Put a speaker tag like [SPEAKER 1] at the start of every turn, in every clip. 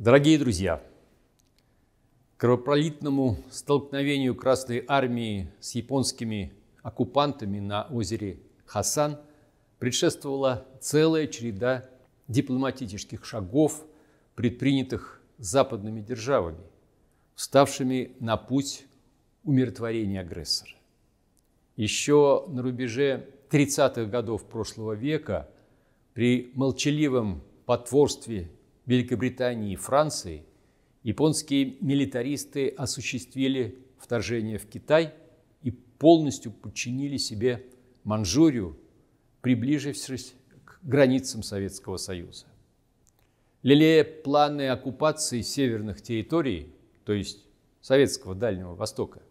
[SPEAKER 1] Дорогие друзья, кровопролитному столкновению Красной Армии с японскими оккупантами на озере Хасан предшествовала целая череда дипломатических шагов, предпринятых западными державами, вставшими на путь умиротворения агрессора. Еще на рубеже 30-х годов прошлого века при молчаливом потворстве Великобритании и Франции японские милитаристы осуществили вторжение в Китай и полностью подчинили себе Манчжурию, приближившись к границам Советского Союза. Лелея планы оккупации северных территорий, то есть Советского Дальнего Востока,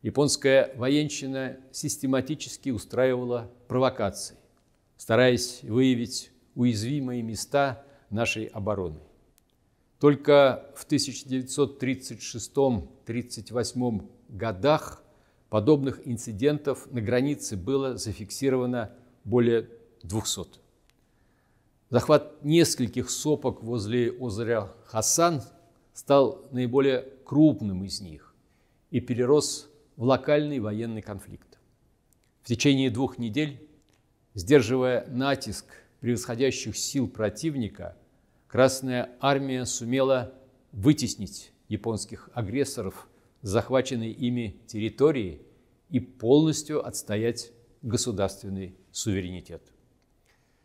[SPEAKER 1] японская военщина систематически устраивала провокации, стараясь выявить уязвимые места нашей обороны. Только в 1936 38 годах подобных инцидентов на границе было зафиксировано более 200. Захват нескольких сопок возле озера Хасан стал наиболее крупным из них и перерос в локальный военный конфликт. В течение двух недель, сдерживая натиск превосходящих сил противника, Красная Армия сумела вытеснить японских агрессоров с захваченной ими территории и полностью отстоять государственный суверенитет.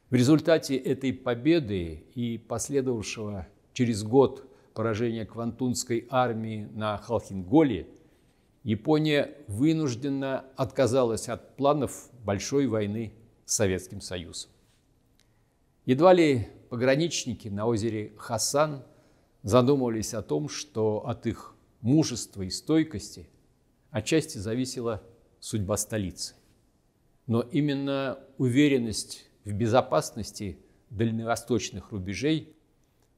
[SPEAKER 1] В результате этой победы и последовавшего через год поражения Квантунской армии на Халхинголе Япония вынужденно отказалась от планов большой войны с Советским Союзом. Едва ли пограничники на озере Хасан задумывались о том, что от их мужества и стойкости отчасти зависела судьба столицы. Но именно уверенность в безопасности дальневосточных рубежей,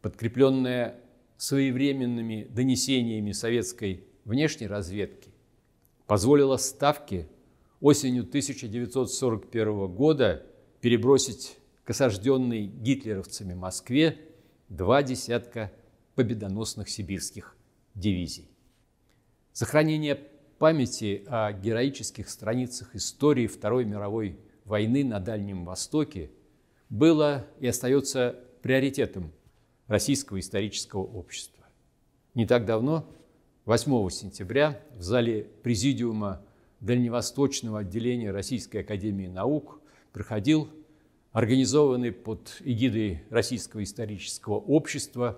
[SPEAKER 1] подкрепленная своевременными донесениями советской внешней разведки, позволила Ставке осенью 1941 года перебросить к осажденной гитлеровцами Москве два десятка победоносных сибирских дивизий. Сохранение памяти о героических страницах истории Второй мировой войны на Дальнем Востоке было и остается приоритетом российского исторического общества. Не так давно, 8 сентября, в зале Президиума Дальневосточного отделения Российской Академии Наук проходил организованы под эгидой Российского исторического общества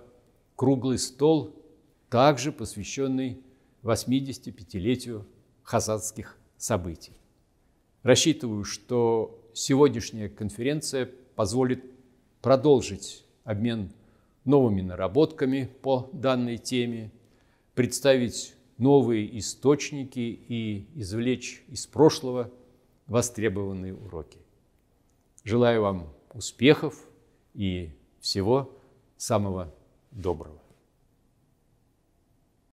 [SPEAKER 1] круглый стол, также посвященный 85-летию хазатских событий. Рассчитываю, что сегодняшняя конференция позволит продолжить обмен новыми наработками по данной теме, представить новые источники и извлечь из прошлого востребованные уроки. Желаю вам успехов и всего самого доброго.